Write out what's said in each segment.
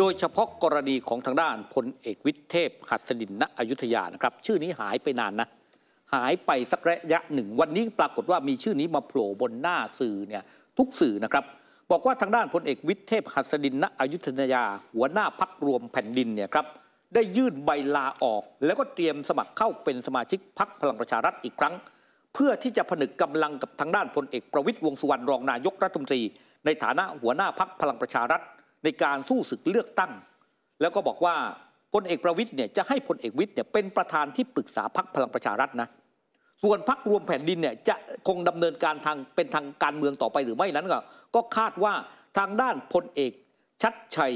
โดยเฉพาะกรณีของทางด้านพลเอกวิทเทพหัสดินณอยุธยานะครับชื่อนี้หายไปนานนะหายไปสักระยะหนึ่งวันนี้ปรากฏว่ามีชื่อนี้มาโผล่บนหน้าสื่อเนี่ยทุกสื่อนะครับ บอกว่าทางด้านพลเอกวิทเทพหัสดินณอยุธยา หัวหน้าพักรวมแผ่นดินเนี่ยครับได้ยื่นใบลาออก แล้วก็เตรียมสมัครเข้าเป็นสมาชิกพักพลังประชารัฐอีกครั้ง เพื่อที่จะผนึกกำลังกับทางด้านพลเอกประวิตยวงสุวรรณรองนายกรัฐมนตรี ในฐานะหัวหน้าพักพลังประชารัฐในการสู้ศึกเลือกตั้ง แล้วก็บอกว่าพลเอกประวิทย์เนี่ยจะให้พลเอกวิทย์เนี่ยเป็นประธานที่ปรึกษาพักพลังประชารัฐนะ ส่วนพักรวมแผ่นดินเนี่ยจะคงดำเนินการทางเป็นทางการเมืองต่อไปหรือไม่นั้น ก็ก็คาดว่าทางด้านพลเอก ชัดชัย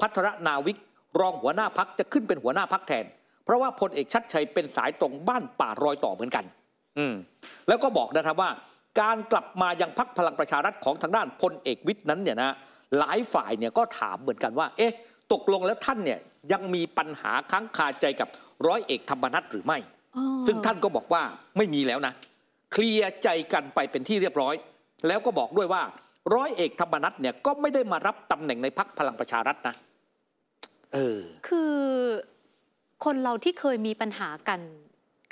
พัฒรนาวิกรองหัวหน้าพักจะขึ้นเป็นหัวหน้าพักแทน เพราะว่าพลเอกชัดชัยเป็นสายตรงบ้านป่ารอยต่อเหมือนกัน อืมแล้วก็บอกนะครับว่า การกลับมายังพักพลังประชารัฐของทางด้านพลเอกวิทย์นั้นเนี่ยนะหลายฝ่ายเนี่ยก็ถามเหมือนกันว่า เอ๊ะ ตกลงแล้วท่านเนี่ยยังมีปัญหาค้างคาใจกับร้อยเอกธรรมนัฐหรือไม่ซึ่งท่านก็บอกว่าไม่มีแล้วนะ เคลียร์ใจกันไปเป็นที่เรียบร้อย แล้วก็บอกด้วยว่า ร้อยเอกธรรมนัฐเนี่ยก็ไม่ได้มารับตำแหน่งในพักพลังประชารัฐนะเออคือคนเราที่เคยมีปัญหากัน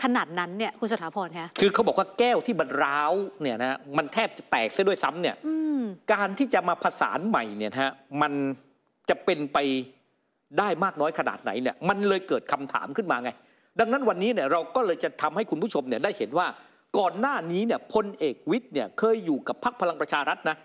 ขนาดนั้นเนี่ยคุณสถาพรคะคือเขาบอกว่าแก้วที่มันร้าวเนี่ยนะมันแทบจะแตกซะด้วยซ้ำเนี่ยการที่จะมาผสานใหม่เนี่ยฮะมันจะเป็นไปได้มากน้อยขนาดไหนเนี่ยมันเลยเกิดคำถามขึ้นมาไง ดังนั้นวันนี้เนี่ยเราก็เลยจะทำให้คุณผู้ชมเนี่ยได้เห็นว่าก่อนหน้านี้เนี่ยพลเอกวิทย์เนี่ยเคยอยู่กับพรรคพลังประชารัฐนะ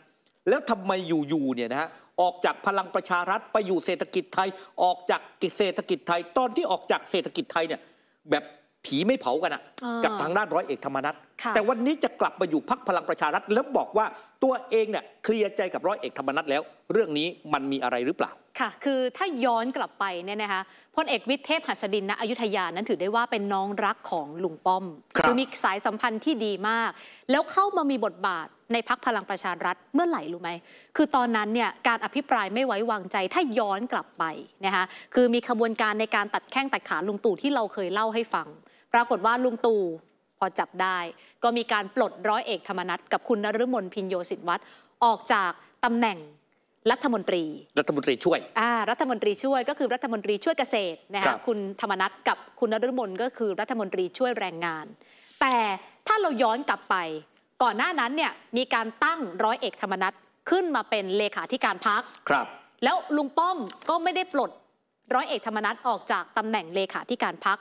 แล้วทำไมอยู่ๆเนี่ยนะฮะออกจากพลังประชารัฐ ไปอยู่เศรษฐกิจไทยออกจากเศรษฐกิจไทย ตอนที่ออกจากเศรษฐกิจไทยเนี่ยแบบผีไม่เผากันอะกับทางด้านร้อยเอกธรรมนัฐแต่วันนี้จะกลับมาอยู่พักพลังประชารัฐ แล้วบอกว่าตัวเองเนี่ยเคลียร์ใจกับร้อยเอกธรรมนัฐแล้ว เรื่องนี้มันมีอะไรหรือเปล่าค่ะคือถ้าย้อนกลับไปเนี่ยนะคะพลเอกวิทย์เทพหัสดินณ อยุธยานั้นถือได้ว่าเป็นน้องรักของลุงป้อมคือมีสายสัมพันธ์ที่ดีมาก แล้วเข้ามามีบทบาทในพักพลังประชารัฐเมื่อไหร่รู้ไหมคือตอนนั้นเนี่ยการอภิปรายไม่ไว้วางใจ ถ้าย้อนกลับไปนะคะคือมีขบวนการในการตัดแข้งตัดขาลุงตู่ที่เราเคยเล่าให้ฟังปรากฏว่าลุงตู่พอจับได้ ก็มีการปลดร้อยเอกธรรมนัฐกับคุณนฤมลพินโยสิทธิวัตรออกจากตำแหน่งรัฐมนตรีรัฐมนตรีช่วยอ่ารัฐมนตรีช่วยก็คือรัฐมนตรีช่วยเกษตรนะคะคุณธรรมนัฐกับคุณนฤมลก็คือรัฐมนตรีช่วยแรงงาน แต่ถ้าเราย้อนกลับไปก่อนหน้านั้นเนี่ยมีการตั้งร้อยเอกธรรมนัฐขึ้นมาเป็นเลขาธิการพักครับ แล้วลุงป้อมก็ไม่ได้ปลดร้อยเอกธรรมนัฐออกจากตำแหน่งเลขาธิการพัก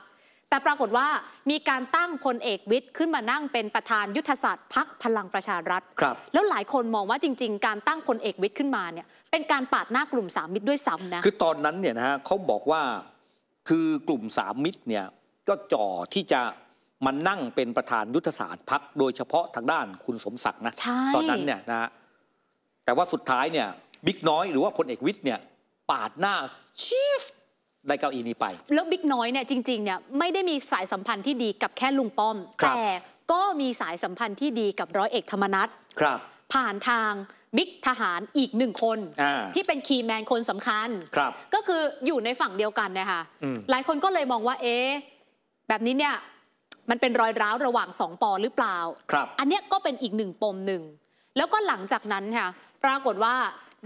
แต่ปรากฏว่ามีการตั้งพลเอกวิทย์ขึ้นมานั่งเป็นประธานยุทธศาสตร์พักพลังประชารัฐครับแล้วหลายคนมองว่าจริง ๆ การตั้งพลเอกวิทย์ขึ้นมาเนี่ยเป็นการปาดหน้ากลุ่มสามมิตรด้วยซ้ำนะคือตอนนั้นเนี่ยนะฮะเขาบอกว่าคือกลุ่มสามมิตรเนี่ยก็จ่อที่จะมันนั่งเป็นประธานยุทธศาสตร์พักโดยเฉพาะทางด้านคุณสมศักดิ์นะตอนนั้นเนี่ยนะฮะแต่ว่าสุดท้ายเนี่ยบิ๊กน้อยหรือว่าพลเอกวิทย์เนี่ยปาดหน้าชีฟได้เก้าอี้นี้ไปแล้วบิ๊กน้อยเนี่ยจริงๆเนี่ยไม่ได้มีสายสัมพันธ์ที่ดีกับแค่ลุงป้อม แต่ก็มีสายสัมพันธ์ที่ดีกับร้อยเอกธรรมนัฐครับผ่านทางบิ๊กทหารอีกหนึ่งคน ที่เป็นคีย์แมนคนสำคัญครับก็คืออยู่ในฝั่งเดียวกันนะคะหลายคนก็เลยมองว่าเอ๊แบบนี้เนี่ยมันเป็นรอยร้าวระหว่างสองปอหรือเปล่าครับอันนี้ก็เป็นอีกหนึ่งปมหนึ่งแล้วก็หลังจากนั้นค่ะปรากฏว่า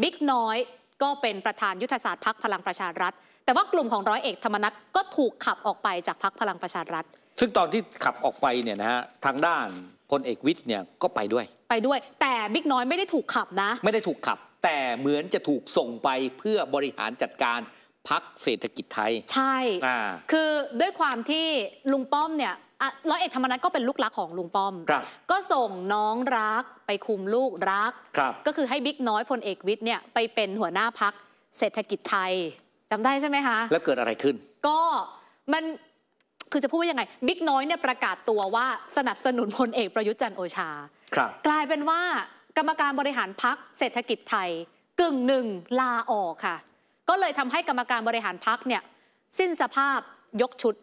บิ๊กน้อยก็เป็นประธานยุทธศาสตร์พักพลังประชารัฐแต่ว่ากลุ่มของร้อยเอกธรรมนัฐก็ถูกขับออกไปจากพักพลังประชารัฐ ซึ่งตอนที่ขับออกไปเนี่ยนะฮะทางด้านพลเอกวิทย์เนี่ยก็ไปด้วย ไปด้วย แต่บิ๊กน้อยไม่ได้ถูกขับนะ ไม่ได้ถูกขับ แต่เหมือนจะถูกส่งไปเพื่อบริหารจัดการพักเศรษฐกิจไทย ใช่ คือด้วยความที่ลุงป้อมเนี่ยร้อยเอกธรรมนัฐก็เป็นลูกรักของลุงป้อม ก็ส่งน้องรักไปคุมลูกรัก ก็คือให้บิ๊กน้อยพลเอกวิทย์เนี่ยไปเป็นหัวหน้าพักเศรษฐกิจไทยจำได้ใช่ไหมคะแล้วเกิดอะไรขึ้น ก็มันคือจะพูดว่ายังไงบิ๊กน้อยเนี่ยประกาศตัวว่า สนับสนุนพลเอกประยุทธ์จันโอชาครับ กลายเป็นว่า กรรมการบริหารพักเศรษฐกิจไทยกึ่งหนึ่งลาออกค่ะ ก็เลยทำให้กรรมการบริหารพักเนี่ยสิ้นสภาพยกชุด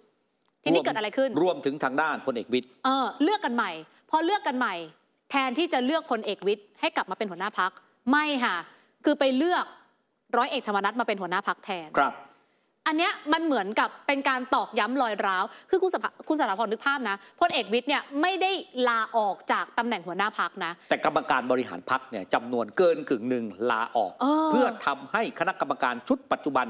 ที่นี่เกิดอะไรขึ้น รวมถึงทางด้านพลเอกวิทย์เออเลือกกันใหม่พอเลือกกันใหม่ แทนที่จะเลือกพลเอกวิทย์ให้กลับมาเป็นหัวหน้าพักไม่ค่ะคือไปเลือกร้อยเอกธรรมนัฐมาเป็นหัวหน้าพักแทนครับ อันเนี้ยมันเหมือนกับเป็นการตอกย้ำรอยร้าว คือคุณสคุณสารพรนึกภาพนะ พลเอกวิทย์เนี่ยไม่ได้ลาออกจากตำแหน่งหัวหน้าพักนะ แต่กรรมการบริหารพักเนี่ยจำนวนเกินกึ่งหนึ่งลาออกเออเพื่อทำให้คณะกรรมการชุดปัจจุบัน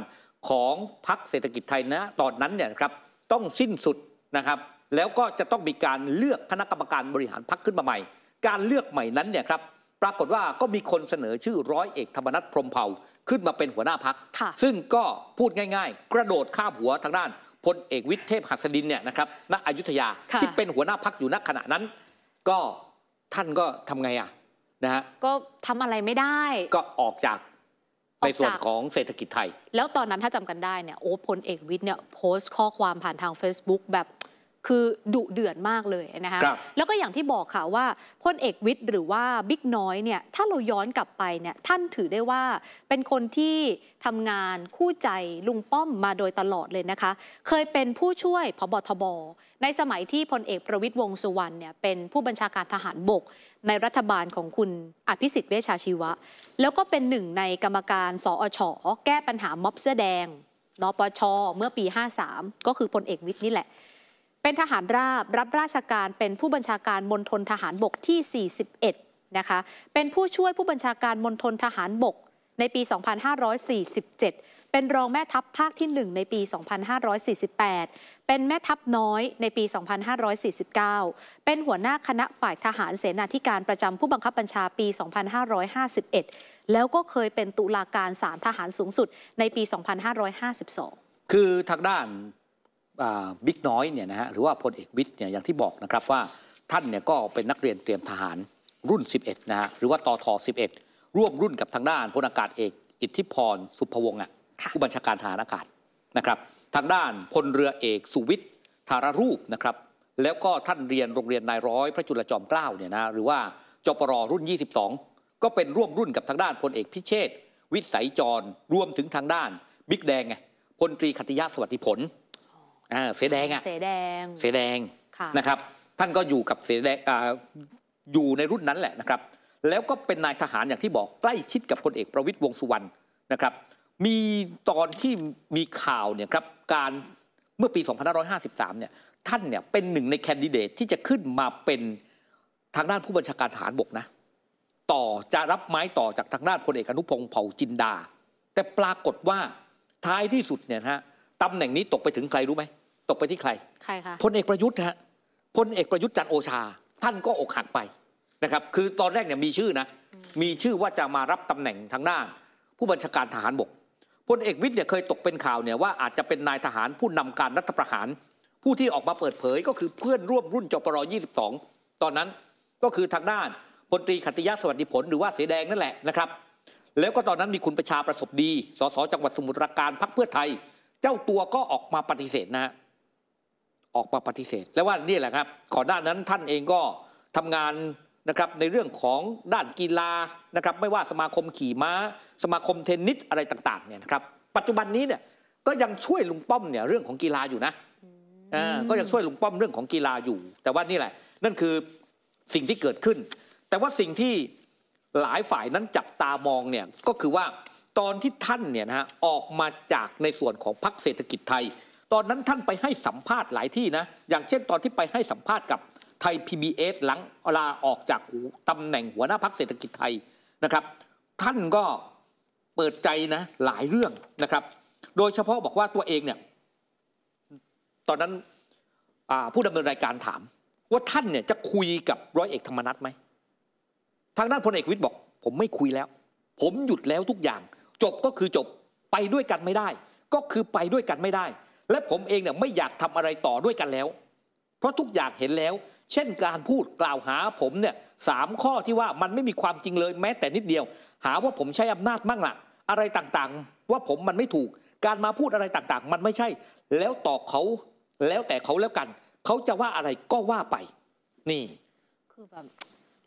ของพักเศรษฐกิจไทยนะตอนนั้นเนี่ยครับต้องสิ้นสุดนะครับ แล้วก็จะต้องมีการเลือกคณะกรรมการบริหารพักขึ้นมาใหม่ การเลือกใหม่นั้นเนี่ยครับรากฏว่าก็มีคนเสนอชื่อร้อยเอกธรรมนัฐพรมเผ่าขึ้นมาเป็นหัวหน้าพักซึ่งก็พูดง่าย ๆ กระโดดข้ามหัวทางด้านพลเอกวิทย์เทพหัสดินเนี่ยนะครับณอยุธยาที่เป็นหัวหน้าพักอยู่ณขณะนั้น ก็ท่านก็ทำไงอ่ะนะฮะก็ทำอะไรไม่ได้ ก็ออกจากในส่วนของเศรษฐกิจไทย แล้วตอนนั้นถ้าจำกันได้เนี่ยโอ้พลเอกวิทย์เนี่ยโพสต์ข้อความผ่านทาง Facebook แบบคือดุเดือดมากเลยนะคะ แล้วก็อย่างที่บอกค่ะว่าพลเอกวิทย์หรือว่าบิ๊กน้อยเนี่ยถ้าเราย้อนกลับไปเนี่ยท่านถือได้ว่าเป็นคนที่ทำงานคู่ใจลุงป้อมมาโดยตลอดเลยนะคะ เคยเป็นผู้ช่วยพบทบ ในสมัยที่พลเอกประวิตยวงสุวรรณเนี่ยเป็นผู้บัญชาการทหารบก ในรัฐบาลของคุณอภิสิทธิ์เวชชาชีวะ แล้วก็เป็นหนึ่งในกรรมการสอชอแก้ปัญหาม็อบเสื้อแดง นปชเมื่อปี 53 ก็คือพลเอกวิทย์นี่แหละเป็นทหารราบรับราชการเป็นผู้บัญชาการมณฑลทหารบกที่ 41 นะคะ เป็นผู้ช่วยผู้บัญชาการมณฑลทหารบกในปี 2547 เป็นรองแม่ทัพภาคที่ 1 ในปี 2548 เป็นแม่ทัพน้อยในปี 2549 เป็นหัวหน้าคณะฝ่ายทหารเสนาธิการประจำผู้บังคับบัญชาปี 2551 แล้วก็เคยเป็นตุลาการสารทหารสูงสุดในปี 2552 คือทางด้านบิ๊กน้อยเนี่ยนะฮะหรือว่าพลเอกวิทย์เนี่ยอย่างที่บอกนะครับว่า ท่านเนี่ยก็เป็นนักเรียนเตรียมทหารรุ่น 11นะฮะหรือว่าตทอ11 ร่วมรุ่นกับทางด้านพลอากาศเอก อิทธิพร สุภวงศ์อ่ะผู้บัญชาการทหารอากาศนะครับทางด้านพลเรือเอกสุวิทย์ธารรูปนะครับแล้วก็ท่านเรียนโรงเรียนนายร้อยพระจุลจอมเกล้าเนี่ยนะหรือว่าจปรรุ่น 22 ก็เป็นร่วมรุ่นกับทางด้านพลเอกพิเชษวิสัยจรรวมถึงทางด้านบิ๊กแดงไงพลตรีคติยาสวัสดิผลอ่าเสแดงอ่ะเสแดงเสแดงนะครับ ท่านก็อยู่กับเสแดงออยู่ในรุ่นนั้นแหละนะครับ แล้วก็เป็นนายทหารอย่างที่บอกใกล้ชิดกับพลเอกประวิตยวงสุวรรณนะครับ มีตอนที่มีข่าวเนี่ยครับการเมื่อปี 2553เนี่ยท่านเนี่ยเป็นหนึ่งในแคนดิเดตที่จะขึ้นมาเป็นทางด้านผู้บัญชาการทหารบกนะต่อจะรับไม้ต่อจากทางด้านพลเอกอนุพงศ์เผ่าจินดา แต่ปรากฏว่าท้ายที่สุดเนี่ยฮะตำแหน่งนี้ตกไปถึงใครรู้ไหมตกไปที่ใคร ใครคะพลเอกประยุทธ์ฮะ พลเอกประยุทธ์จันโอชา ท่านก็อกหักไปนะครับ คือตอนแรกเนี่ยมีชื่อนะ มีชื่อว่าจะมารับตำแหน่งทางด้านผู้บัญชาการทหารบก พลเอกวิทย์เนี่ยเคยตกเป็นข่าวเนี่ยว่าอาจจะเป็นนายทหารผู้นำการรัฐประหาร ผู้ที่ออกมาเปิดเผย ก็คือเพื่อนร่วมรุ่นจปร 22 ตอนนั้นก็คือทางด้านพลตรีขัตยะสวัสดิผลหรือว่าเสแดงนั่นแหละนะครับ แล้วก็ตอนนั้นมีคุณประชาประสบดีสสจังหวัดสมุทรปราการพักเพื่อไทยจ้าตัวก็ออกมาปฏิเสธนะฮะ ออกมาปฏิเสธแล้วว่านี่แหละครับก่อนหน้านั้นท่านเองก็ทำงานนะครับในเรื่องของด้านกีฬานะครับไม่ว่าสมาคมขี่ม้า สมาคมเทนนิสอะไรต่าง ๆ เนี่ยนะครับ ปัจจุบันนี้เนี่ยก็ยังช่วยลุงป้อมเนี่ยเรื่องของกีฬาอยู่นะอ่าก็ยังช่วยลุงป้อมเรื่องของกีฬาอยู่แต่ว่านี่แหละนั่นคือสิ่งที่เกิดขึ้น แต่ว่าสิ่งที่หลายฝ่ายนั้นจับตามองเนี่ยก็คือว่าตอนที่ท่านเนี่ยนะฮะออกมาจากในส่วนของพรรคเศรษฐกิจไทย ตอนนั้นท่านไปให้สัมภาษณ์หลายที่นะอย่างเช่น ตอนที่ไปให้สัมภาษณ์กับไทย PBS หลังลาออกจากตำแหน่งหัวหน้าพรรคเศรษฐกิจไทยนะครับ ท่านก็เปิดใจนะหลายเรื่องนะครับโดยเฉพาะบอกว่าตัวเองเนี่ยตอนนั้นผู้ดำเนินรายการถาม ว่าท่านเนี่ยจะคุยกับร้อยเอก ธรรมนัฐไหมทางด้านพลเอกวิทย์บอก ผมไม่คุยแล้ว ผมหยุดแล้วทุกอย่างจบก็คือจบไปด้วยกันไม่ได้ ก็คือไปด้วยกันไม่ได้ และผมเองเนี่ยไม่อยากทำอะไรต่อด้วยกันแล้ว เพราะทุกอย่างเห็นแล้ว เช่นการพูดกล่าวหาผมเนี่ยสามข้อที่ว่ามันไม่มีความจริงเลยแม้ แต่นิดเดียว หาว่าผมใช้อำนาจมั่งละ่ะ อะไรต่างๆ ว่าผมมันไม่ถูก การมาพูดอะไรต่างๆ มันไม่ใช่ แล้วต่อเขาแล้วแต่เขาแล้วกัน เขาจะว่าอะไรก็ว่าไป นี่ คือแบบ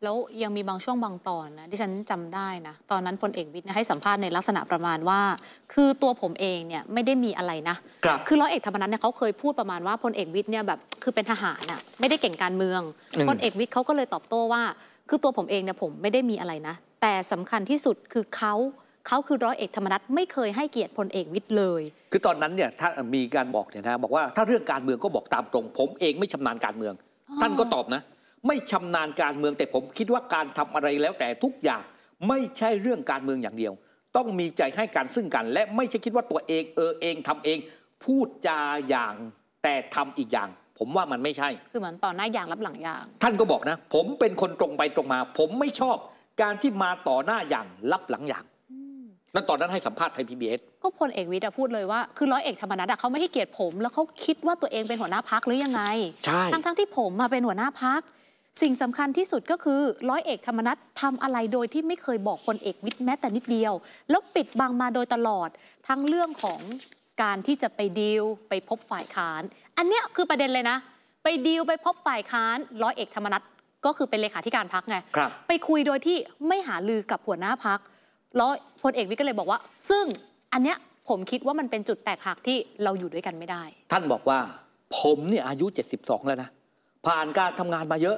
แล้วยังมีบางช่วงบางตอนนะที่ฉันจำได้นะตอนนั้นพลเอกวิทย์ให้สัมภาษณ์ในลักษณะประมาณว่า คือตัวผมเองเนี่ยไม่ได้มีอะไรนะคือร้อยเอกธรรมนัฐเนี่ยเขาเคยพูดประมาณว่าพลเอกวิทย์เนี่ยแบบคือเป็นทหารอะไม่ได้เก่งการเมืองพลเอกวิทย์เขาก็เลยตอบโต้ว่า คือตัวผมเองเนี่ยผมไม่ได้มีอะไรนะ แต่สำคัญที่สุดคือเขาเขาคือร้อยเอกธรรมนัฐไม่เคยให้เกียรติพลเอกวิทย์เลย คือตอนนั้นเนี่ยถ้ามีการบอกเนี่ยนะบอกว่าถ้าเรื่องการเมืองก็บอกตามตรง ผมเองไม่ชำนาญการเมือง ท่านก็ตอบนะไม่ชำนาญการเมืองแต่ผมคิดว่าการทำอะไรแล้วแต่ทุกอย่างไม่ใช่เรื่องการเมืองอย่างเดียว ต้องมีใจให้กันซึ่งกัน และไม่ใช่คิดว่าตัวเอง เออเองทำเอง พูดจาอย่าง แต่ทำอีกอย่าง ผมว่ามันไม่ใช่ คือเหมือนต่อหน้าอย่างรับหลังอย่าง ท่านก็บอกนะ ผมเป็นคนตรงไปตรงมา ผมไม่ชอบการที่มาต่อหน้าอย่างรับหลังอย่างนั่นตอนนั้นให้สัมภาษณ์ไทยพีบีเอสก็พลเอกวิทย์พูดเลยว่าคือร้อยเอกธรรมนัฐเขาไม่ให้เกียรติผม แล้วเขาคิดว่าตัวเองเป็นหัวหน้าพักหรือยังไงใช่ทั้งทั้งที่ผมมาเป็นหัวหน้าพักสิ่งสำคัญที่สุดก็คือร้อยเอกธรรมนัฐทำอะไรโดยที่ไม่เคยบอกพลเอกวิทย์แม้แต่นิดเดียว แล้วปิดบังมาโดยตลอดทั้งเรื่องของการที่จะไปดีลไปพบฝ่ายค้าน อันเนี้ยคือประเด็นเลยนะ ไปดีลไปพบฝ่ายค้าน ร้อยเอกธรรมนัฐก็คือเป็นเลขาธิการพักไงไปคุยโดยที่ไม่หาลือกับหัวหน้าพักแล้วพลเอกวิทย์ก็เลยบอกว่า ซึ่งอันเนี้ยผมคิดว่ามันเป็นจุดแตกหักที่เราอยู่ด้วยกันไม่ได้ ท่านบอกว่าผมเนี่ยอายุ 72 แล้วนะผ่านการทำงานมาเยอะ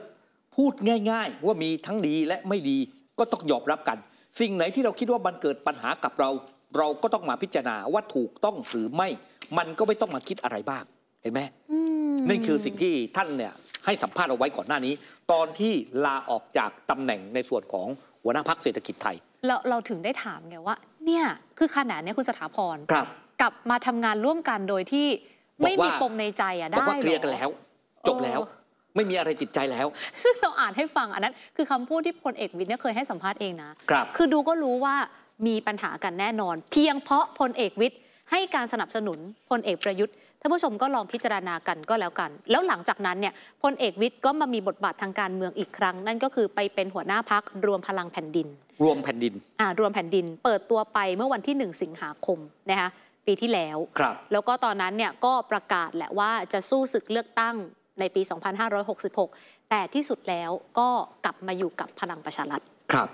พูดง่าย ๆ ว่ามีทั้งดีและไม่ดีก็ต้องยอมรับกัน สิ่งไหนที่เราคิดว่ามันเกิดปัญหากับเราเราก็ต้องมาพิจารณาว่าถูกต้องหรือไม่มันก็ไม่ต้องมาคิดอะไรบ้างเห็นไหมนั่นคือสิ่งที่ท่านเนี่ยให้สัมภาษณ์เอาไว้ก่อนหน้านี้ ตอนที่ลาออกจากตำแหน่งในส่วนของหัวหน้าพักเศรษฐกิจไทยเราเราถึงได้ถามไงว่า เนี่ยคือขนาดนี้คุณสถาพรครับ กลับมาทำงานร่วมกันโดยที่ไม่มีปมในใจอะได้บอกว่าเคลียร์กันแล้ว จบแล้วไม่มีอะไรติดใจแล้ว ซึ่งเราอ่านให้ฟังอันนั้น คือคำพูดที่พลเอกวิทย์เนี่ยเคยให้สัมภาษณ์เองนะครับคือดูก็รู้ว่ามีปัญหากันแน่นอน เพียงเพราะพลเอกวิทย์ให้การสนับสนุนพลเอกประยุทธ์ท่านผู้ชมก็ลองพิจารณากันก็แล้วกัน แล้วหลังจากนั้นเนี่ยพลเอกวิทย์ก็มามีบทบาททางการเมืองอีกครั้ง นั่นก็คือไปเป็นหัวหน้าพักรวมพลังแผ่นดิน รวมแผ่นดินอ่ารวมแผ่นดิน เปิดตัวไปเมื่อวันที่1สิงหาคมนะคะปีที่แล้วครับแล้วก็ตอนนั้นเนี่ยก็ประกาศแหละว่าจะสู้ศึกเลือกตั้งในปี 2566 แต่ที่สุดแล้วก็กลับมาอยู่กับพลังประชารัฐ ครับ